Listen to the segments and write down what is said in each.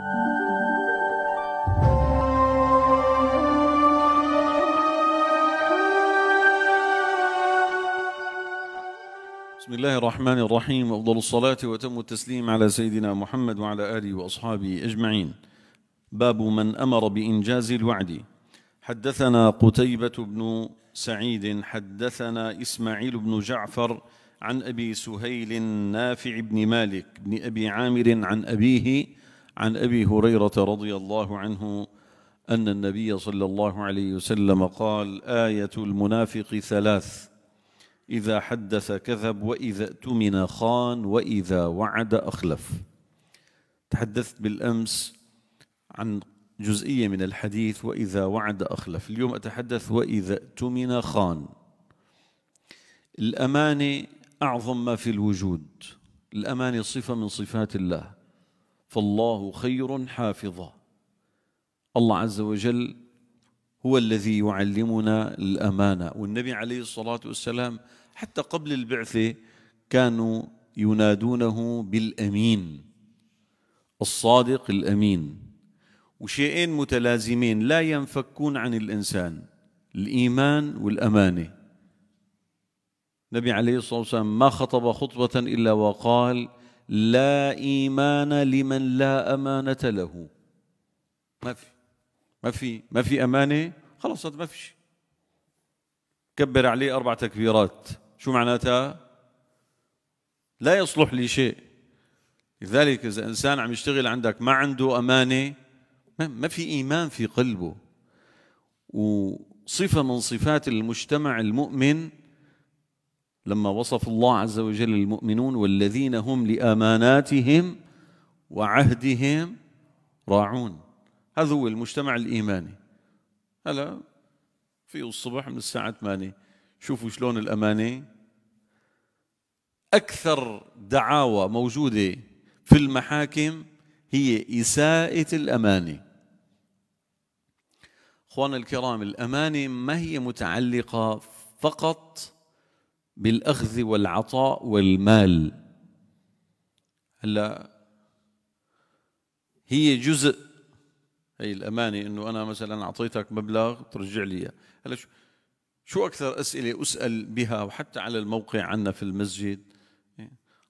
بسم الله الرحمن الرحيم أفضل الصلاة وتم التسليم على سيدنا محمد وعلى آله وأصحابه أجمعين باب من أمر بإنجاز الوعد حدثنا قتيبة بن سعيد حدثنا إسماعيل بن جعفر عن أبي سهيل نافع بن مالك بن أبي عامر عن أبيه عن ابي هريره رضي الله عنه ان النبي صلى الله عليه وسلم قال ايه المنافق ثلاث اذا حدث كذب واذا اؤتمن خان واذا وعد اخلف تحدثت بالامس عن جزئيه من الحديث واذا وعد اخلف اليوم اتحدث واذا اؤتمن خان الامانه اعظم ما في الوجود الامانه صفه من صفات الله فالله خير حافظا الله عز وجل هو الذي يعلمنا الأمانة والنبي عليه الصلاة والسلام حتى قبل البعثة كانوا ينادونه بالأمين الصادق الأمين وشيئين متلازمين لا ينفكون عن الإنسان الإيمان والأمانة النبي عليه الصلاة والسلام ما خطب خطبة إلا وقال لا إيمان لمن لا أمانة له ما في ما في ما في أمانة خلص ما في شيء كبر عليه أربع تكبيرات شو معناتها لا يصلح لي شيء لذلك إذا إنسان عم يشتغل عندك ما عنده أمانة ما في إيمان في قلبه وصفة من صفات المجتمع المؤمن لما وصف الله عز وجل المؤمنون والذين هم لاماناتهم وعهدهم راعون هذا هو المجتمع الايماني هلا في الصبح من الساعه 8 شوفوا شلون الامانه اكثر دعاوى موجوده في المحاكم هي اساءه الامانه اخوانا الكرام الامانه ما هي متعلقه فقط بالأخذ والعطاء والمال هلا هي جزء هي الأمانة إنه أنا مثلا أعطيتك مبلغ ترجع لي إياه هلا شو شو أكثر أسئلة أسأل بها وحتى على الموقع عندنا في المسجد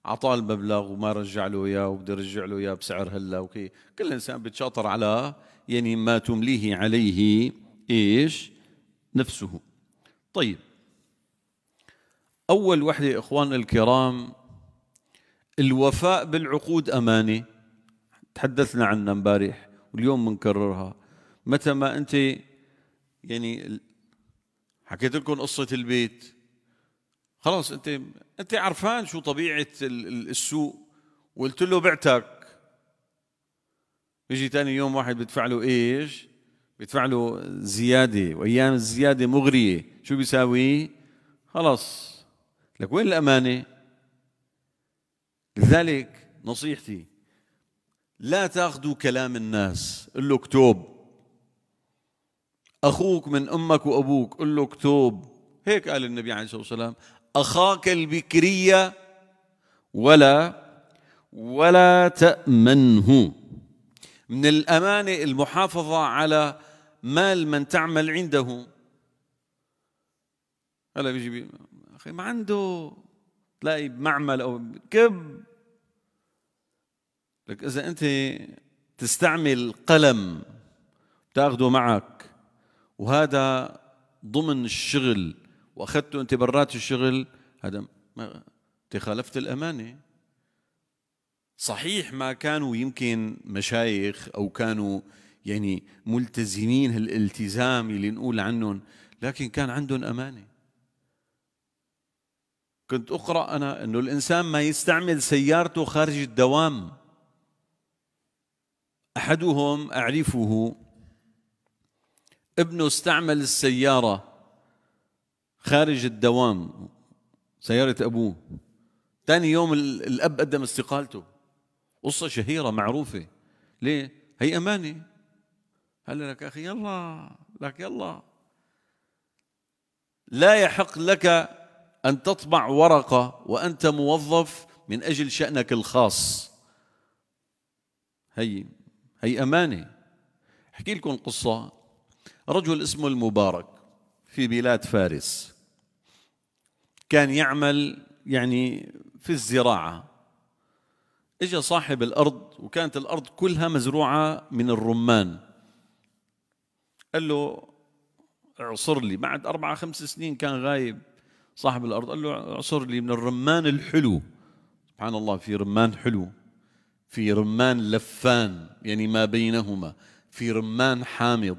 أعطاه المبلغ وما رجع له إياه وبده يرجع له إياه بسعر هلا وكي كل إنسان بتشاطر على يعني ما تمليه عليه إيش نفسه طيب أول وحدة إخوان الكرام الوفاء بالعقود أمانة تحدثنا عنها امبارح واليوم بنكررها متى ما أنت يعني حكيت لكم قصة البيت خلاص أنت أنت عرفان شو طبيعة السوق وقلت له بعتك بيجي ثاني يوم واحد بيدفع له ايش؟ بيدفع له زيادة وأيام الزيادة مغرية شو بيساوي؟ خلاص لك وين الأمانة لذلك نصيحتي لا تاخذوا كلام الناس قل له اكتب أخوك من أمك وأبوك قل له اكتب هيك قال النبي عليه الصلاة والسلام أخاك البكرية ولا ولا تأمنه من الأمانة المحافظة على مال من تعمل عنده هلا بيجي بي أخي ما عنده تلاقي بمعمل أو كب لك إذا أنت تستعمل قلم تاخده معك وهذا ضمن الشغل واخذته انت برات الشغل هذا انت خالفت الامانه صحيح ما كانوا يمكن مشايخ او كانوا يعني ملتزمين هالالتزام اللي نقول عنهم لكن كان عندهم امانه كنت أقرأ أنا أنه الإنسان ما يستعمل سيارته خارج الدوام أحدهم أعرفه ابنه استعمل السيارة خارج الدوام سيارة أبوه ثاني يوم الأب قدم استقالته قصة شهيرة معروفة ليه؟ هي أمانة هلا لك أخي يلا لك يلا لا يحق لك أن تطبع ورقة وأنت موظف من أجل شأنك الخاص هي هي أمانة أحكي لكم قصة رجل اسمه المبارك في بلاد فارس كان يعمل يعني في الزراعة اجى صاحب الأرض وكانت الأرض كلها مزروعة من الرمان قال له اعصر لي بعد أربعة خمس سنين كان غايب صاحب الارض قال له اعصر لي من الرمان الحلو سبحان الله في رمان حلو في رمان لفان يعني ما بينهما في رمان حامض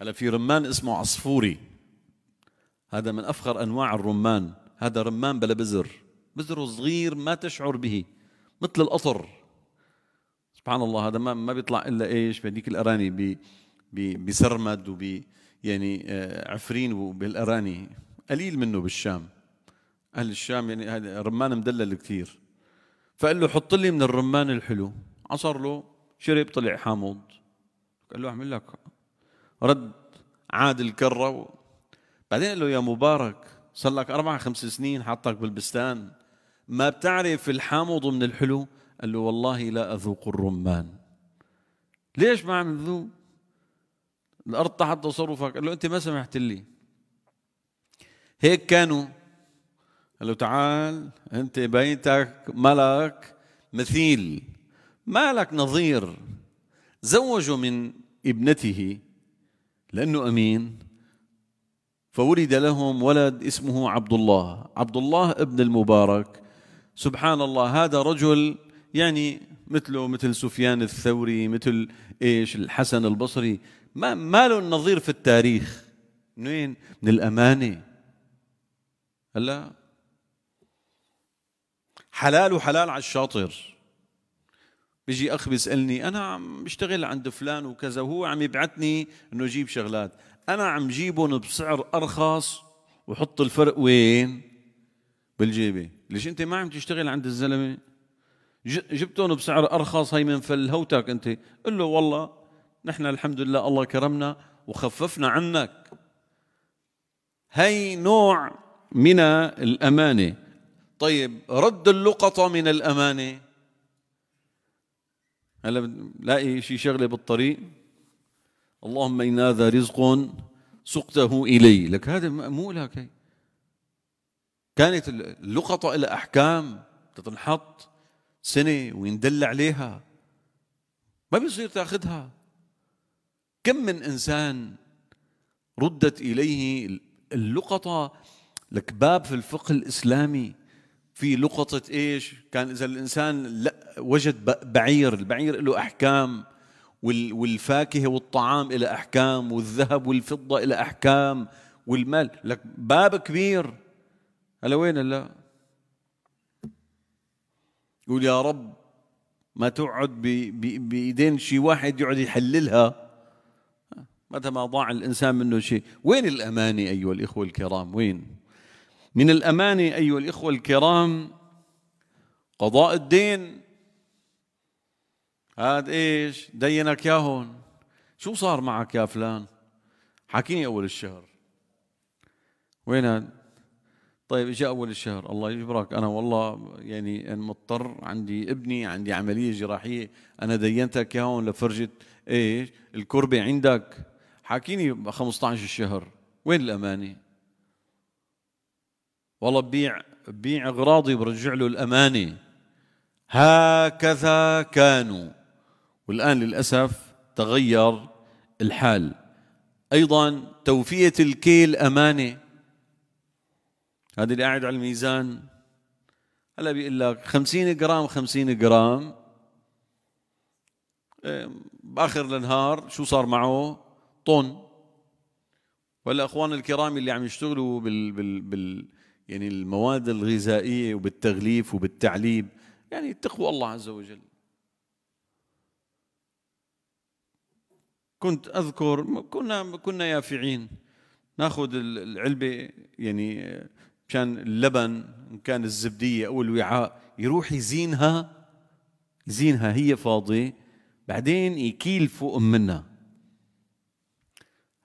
هلا في رمان اسمه عصفوري هذا من افخر انواع الرمان هذا رمان بلا بزر بذره صغير ما تشعر به مثل القطر سبحان الله هذا ما ما بيطلع الا ايش بهذيك الاراني بسرمد وبي يعني آه، عفرين بالاراني قليل منه بالشام أهل الشام يعني رمان مدلل كثير فقال له حط لي من الرمان الحلو عصر له شرب طلع حامض قال له اعمل لك رد عاد الكرة و... بعدين قال له يا مبارك صار لك أربع خمس سنين حطك بالبستان ما بتعرف الحامض من الحلو قال له والله لا أذوق الرمان ليش ما عم تذوق الأرض تحت تصرفك قال له أنت ما سمحت لي هيك كانوا قال له تعال انت بيتك ملك مثيل مالك نظير زوجوا من ابنته لانه امين فولد لهم ولد اسمه عبد الله عبد الله ابن المبارك سبحان الله هذا رجل يعني مثله مثل سفيان الثوري مثل ايش الحسن البصري ما ماله النظير في التاريخ وين من الامانه هلا حلال وحلال على الشاطر بيجي اخ بيسالني انا عم بشتغل عند فلان وكذا وهو عم يبعتني انه اجيب شغلات انا عم جيبهم بسعر ارخص وحط الفرق وين بالجيبه ليش انت ما عم تشتغل عند الزلمه جبتهم بسعر ارخص هي من فلهوتك انت قل له والله نحن الحمد لله الله كرمنا وخففنا عنك هي نوع من الامانه طيب رد اللقطه من الامانه هلا بلاقي شي شغله بالطريق اللهم ان هذا رزق سقته الي لك هذا مو لك هي كانت اللقطه لها احكام تتنحط سنه ويندل عليها ما بيصير تاخذها كم من انسان ردت اليه اللقطه لك باب في الفقه الإسلامي في لقطة إيش كان إذا الإنسان وجد بعير البعير له أحكام والفاكهة والطعام إلى أحكام والذهب والفضة إلى أحكام والمال لك باب كبير هلا وين هلا يقول يا رب ما تقعد بإيدين شي واحد يقعد يحللها متى ما ضاع الإنسان منه شيء وين الأمانة أيها الإخوة الكرام وين من الامانه ايها الاخوه الكرام قضاء الدين هاد ايش دينك هون شو صار معك يا فلان حكيني اول الشهر وين هاد طيب اجى اول الشهر الله يجبرك انا والله يعني أنا مضطر عندي ابني عندي عمليه جراحيه انا دينتك هون لفرجه ايش الكربه عندك حاكيني 15 الشهر وين الامانه والله بيع بيع اغراضي برجع له الامانه هكذا كانوا والان للاسف تغير الحال ايضا توفيه الكيل امانه هذا اللي قاعد على الميزان هلا بيقول لك 50 جرام 50 جرام إيه، باخر النهار شو صار معه؟ طن ولا اخوان الكرام اللي عم يشتغلوا بال بال بال يعني المواد الغذائية وبالتغليف وبالتعليب يعني اتقوا الله عز وجل كنت أذكر كنا كنا يافعين ناخذ العلبة يعني مشان اللبن إن كان الزبدية أو الوعاء يروح يزينها يزينها هي فاضية بعدين يكيل فوق منها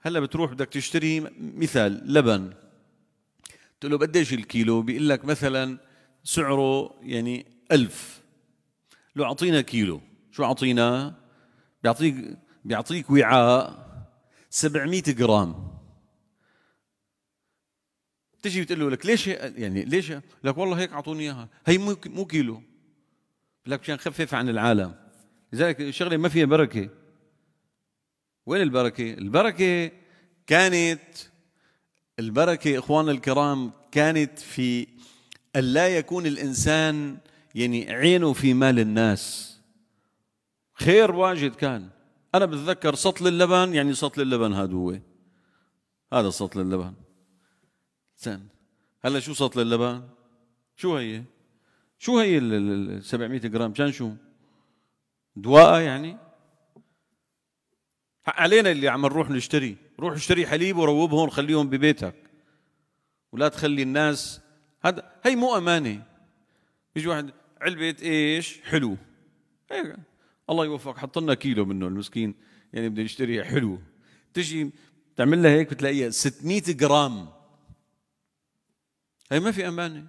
هلا بتروح بدك تشتري مثال لبن تقول له قديش الكيلو بيقول لك مثلا سعره يعني ألف لو أعطينا كيلو شو أعطينا بيعطيك بيعطيك وعاء 700 جرام بتجي بتقول له لك ليش يعني ليش لك والله هيك اعطوني اياها هي مو مو كيلو لك مشان خفف عن العالم لذلك الشغله ما فيها بركه وين البركه البركه كانت البركة إخوان الكرام كانت في ألا يكون الإنسان يعني عينه في مال الناس خير واجد كان أنا بتذكر سطل اللبن يعني سطل اللبن هذا هو هذا سطل اللبن سن هلا شو سطل اللبن شو هي شو هي ال 700 جرام كان شو دواء يعني علينا اللي عم نروح نشتري روح اشتري حليب وروبهم خليهم ببيتك ولا تخلي الناس هذا هي مو امانه بيجي واحد علبه ايش حلو هيك الله يوفق حط لنا كيلو منه المسكين يعني بده يشتري حلو تجي تعمل لها هيك بتلاقيها 600 جرام هي ما في امانه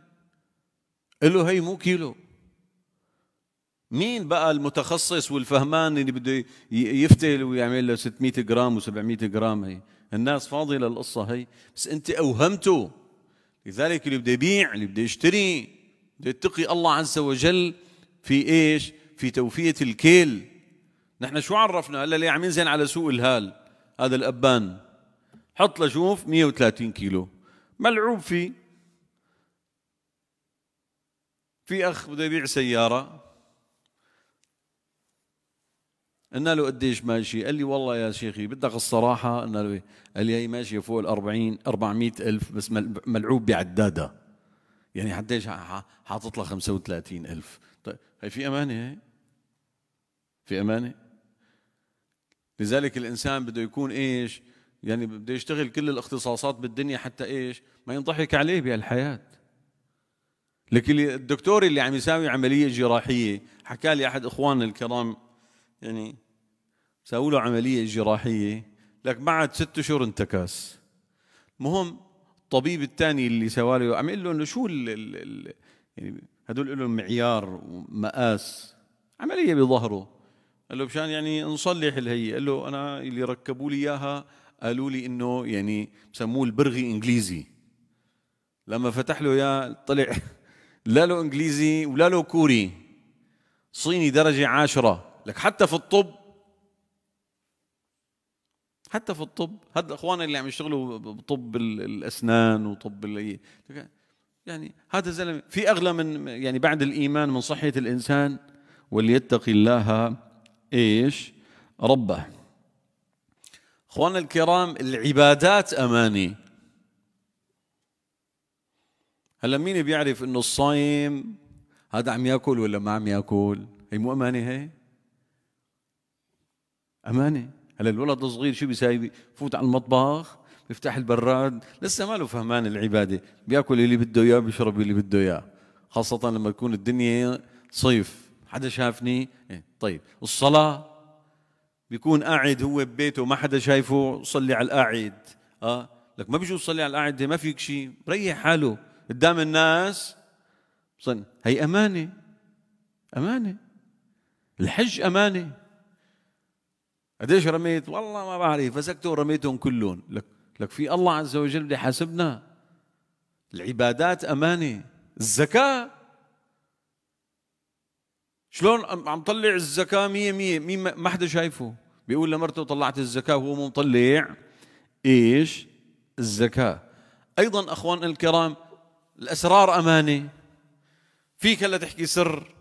قال له هي مو كيلو مين بقى المتخصص والفهمان اللي بده يفتل ويعمل له 600 جرام و700 جرام هي الناس فاضيه للقصه هي بس انت اوهمته لذلك اللي بده يبيع اللي بده يشتري بده يتقي الله عز وجل في ايش في توفيه الكيل نحن شو عرفنا هلا اللي عم ينزل على سوق الهال هذا الابان حط له شوف 130 كيلو ملعوب فيه في اخ بده يبيع سياره قلنا له قديش ماشي قال لي والله يا شيخي بدك الصراحة قلنا له إيه؟ قال لي هي ماشية فوق ال 40 400 ألف بس ملعوب بعدادها يعني قديش حاطط لها 35 ألف طيب هي في أمانة هي في أمانة لذلك الإنسان بده يكون إيش يعني بده يشتغل كل الاختصاصات بالدنيا حتى إيش ما ينضحك عليه بهالحياة لكن الدكتور اللي عم يساوي عملية جراحية حكى لي أحد إخواننا الكرام يعني سووا له عملية جراحية لك بعد ست شهور انتكاس المهم الطبيب الثاني اللي سواله عم يقول له انه شو ال ال يعني هدول لهم معيار ومقاس عمليه بظهره قال له مشان يعني نصلح الهي قال له انا اللي ركبوا لي اياها قالوا لي انه يعني بسموه البرغي انجليزي لما فتح له اياه طلع لا له انجليزي ولا له كوري صيني درجه عاشره لك حتى في الطب حتى في الطب هاد اخواننا اللي عم يشتغلوا بطب الاسنان وطب اللي يعني هذا الزلمه في اغلى من يعني بعد الايمان من صحه الانسان وليتقي الله ايش ربه اخواننا الكرام العبادات امانه هلا مين بيعرف انه الصايم هذا عم ياكل ولا ما عم ياكل هي مو امانه هي امانه هلا الولد الصغير شو بيساوي بفوت على المطبخ بيفتح البراد لسه ما له فهمان العباده بياكل اللي بده اياه بيشرب اللي بده اياه خاصه لما تكون الدنيا صيف حدا شافني إيه. طيب الصلاه بيكون قاعد هو ببيته ما حدا شايفه صلي على القاعد اه لك ما بيجوز صلي على القاعد ما فيك شيء ريح حاله قدام الناس صن هي امانه امانه الحج امانه قديش رميت والله ما بعرف فسكتوا رميتهم كلهم لك لك في الله عز وجل بده يحاسبنا العبادات امانه الزكاه شلون عم طلع الزكاه 100 100 مين ما حدا شايفه بيقول لمرته طلعت الزكاه وهو مو مطلع ايش الزكاه ايضا اخوان الكرام الاسرار امانه فيك هلا تحكي سر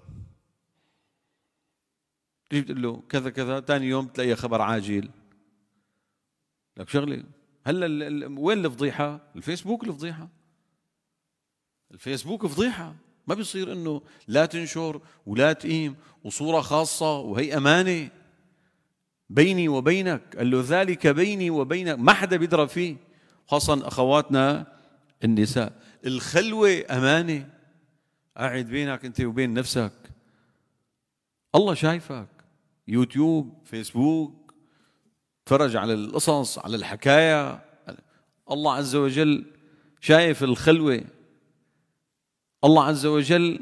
تجي بتقول له كذا كذا ثاني يوم تلاقي خبر عاجل لك شغله هلا وين الفضيحه؟ الفيسبوك الفضيحه الفيسبوك فضيحه ما بيصير انه لا تنشر ولا تقيم وصوره خاصه وهي امانه بيني وبينك قال له ذلك بيني وبينك ما حدا بيدرى فيه خاصة أخواتنا النساء الخلوة أمانة قاعد بينك أنت وبين نفسك الله شايفك يوتيوب فيسبوك اتفرج على القصص على الحكاية الله عز وجل شايف الخلوة الله عز وجل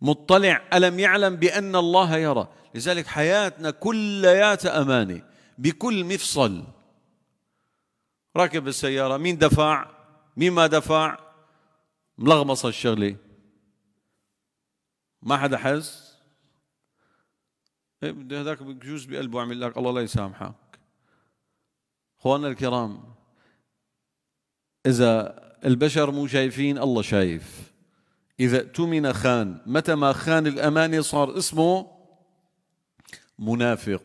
مطلع ألم يعلم بأن الله يرى لذلك حياتنا كليات أمانة بكل مفصل راكب السيارة مين دفع مين ما دفع ملغمص الشغلة ما حدا حس هذاك إيه، بجوز بقلبه عمل لك الله لا يسامحك اخواننا الكرام اذا البشر مو شايفين الله شايف اذا اؤتمن خان متى ما خان الامانه صار اسمه منافق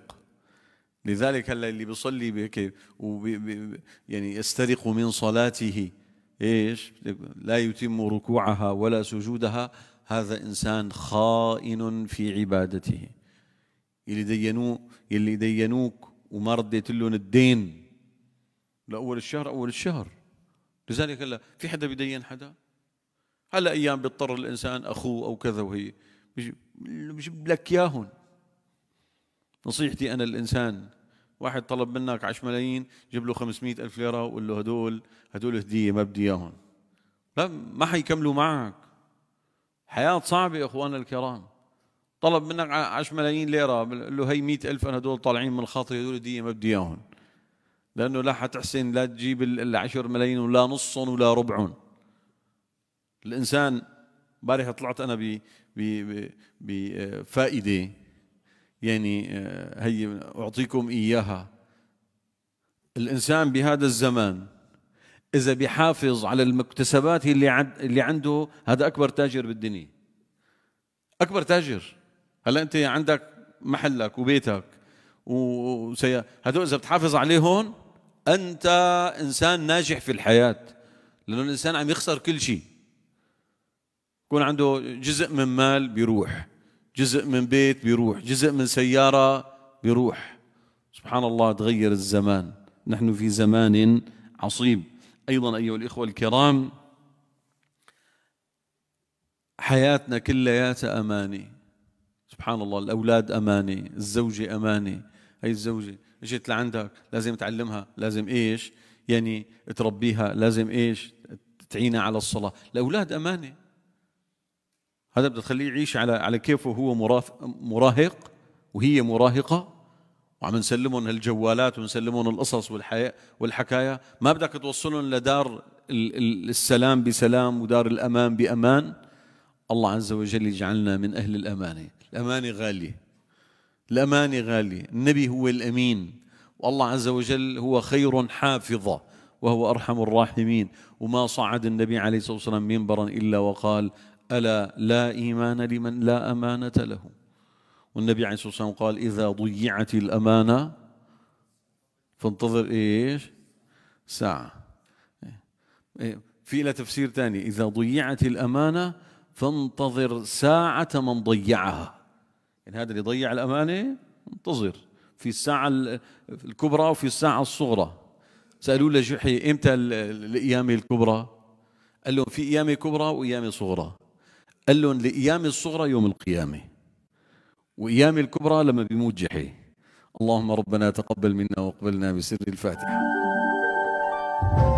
لذلك هلا اللي بيصلي هيك يعني يسترق من صلاته ايش لا يتم ركوعها ولا سجودها هذا انسان خائن في عبادته يلي دينوه يلي دينوك وما رديت لهم الدين لاول الشهر اول الشهر لذلك هلا في حدا بيدين حدا هلا ايام بيضطر الانسان اخوه او كذا وهي بجيب لك اياهم نصيحتي انا الانسان واحد طلب منك 10 ملايين جيب له 500 الف ليره وقول له هدول هدول هديه ما بدي اياهم لا ما حيكملوا معك حياه صعبه يا اخوانا الكرام طلب منك 10 ملايين ليره قال له هي 100000 انا هدول طالعين من خاطري هدول دي ما بدي اياهم لانه لا حتحسن لا تجيب ال 10 ملايين ولا نصهم ولا ربعهم الانسان امبارح طلعت انا ب بفائده يعني آه، هي اعطيكم اياها الانسان بهذا الزمان اذا بحافظ على المكتسبات اللي عند اللي عنده هذا اكبر تاجر بالدنيا اكبر تاجر هلا انت عندك محلك وبيتك وسي هدول اذا بتحافظ عليهم انت انسان ناجح في الحياه لانه الانسان عم يخسر كل شيء يكون عنده جزء من مال بيروح جزء من بيت بيروح جزء من سياره بيروح سبحان الله تغير الزمان نحن في زمان عصيب ايضا ايها الاخوه الكرام حياتنا كلياتها اماني سبحان الله الأولاد أمانة الزوجة أمانة هي الزوجة اجت لعندك لازم تعلمها لازم إيش يعني تربيها لازم إيش تعينها على الصلاة الأولاد أمانة هذا بدك تخليه يعيش على على كيفه هو مراهق وهي مراهقة وعم نسلمهم هالجوالات ونسلمهم القصص والحياة والحكاية ما بدك توصلهم لدار السلام بسلام ودار الأمان بأمان الله عز وجل يجعلنا من أهل الأمانة الأمانة غالية الأمانة غالية النبي هو الأمين والله عز وجل هو خير حافظة وهو أرحم الراحمين وما صعد النبي عليه الصلاة والسلام منبرا إلا وقال ألا لا إيمان لمن لا أمانة له والنبي عليه الصلاة والسلام قال إذا ضيعت الأمانة فانتظر إيش ساعة إيه. في إلى تفسير ثاني إذا ضيعت الأمانة فانتظر ساعة من ضيعها إن هذا اللي ضيع الأمانة انتظر في الساعة الكبرى وفي الساعة الصغرى سألوا لجحي إمتى القيامة الكبرى قال لهم في قيامة كبرى وقيامة صغرى قال لهم القيامة الصغرى يوم القيامة وقيامة الكبرى لما بيموت جحي اللهم ربنا تقبل منا وقبلنا بسر الفاتحة